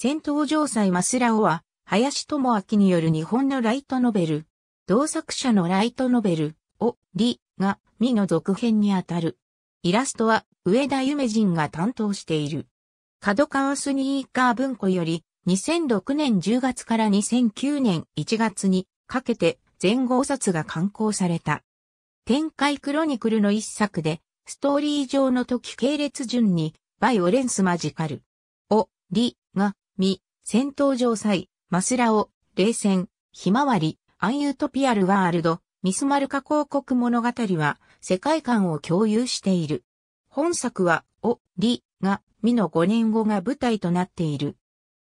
戦闘城塞マスラオは、林智明による日本のライトノベル、同作者のライトノベル、お、り、が、みの続編にあたる。イラストは、上田夢人が担当している。角川スニーカー文庫より、2006年10月から2009年1月にかけて全豪冊が刊行された。展開クロニクルの一作で、ストーリー上の時系列順に、バイオレンスマジカル、お、り、ミ、戦闘城塞、マスラオ、冷戦、ひまわり、アンユートピアルワールド、ミスマルカ広告物語は世界観を共有している。本作は、お、り、が、みの5年後が舞台となっている。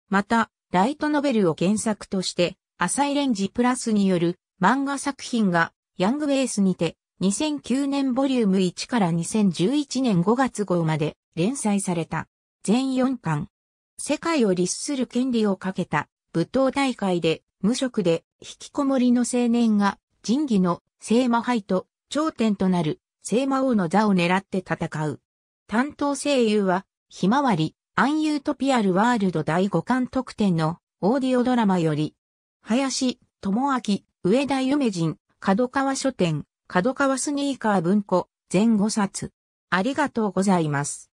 また、ライトノベルを原作として、アサイレンジプラスによる漫画作品が、ヤングベースにて、2009年ボリューム1から2011年5月号まで連載された。全4巻。世界を律する権利をかけた舞踏大会で無職で引きこもりの青年が仁義の聖魔杯と頂点となる聖魔王の座を狙って戦う。担当声優はひまわりアンユートピアルワールド第5巻特典のオーディオドラマより林智明上田夢人角川書店角川スニーカー文庫全5冊ありがとうございます。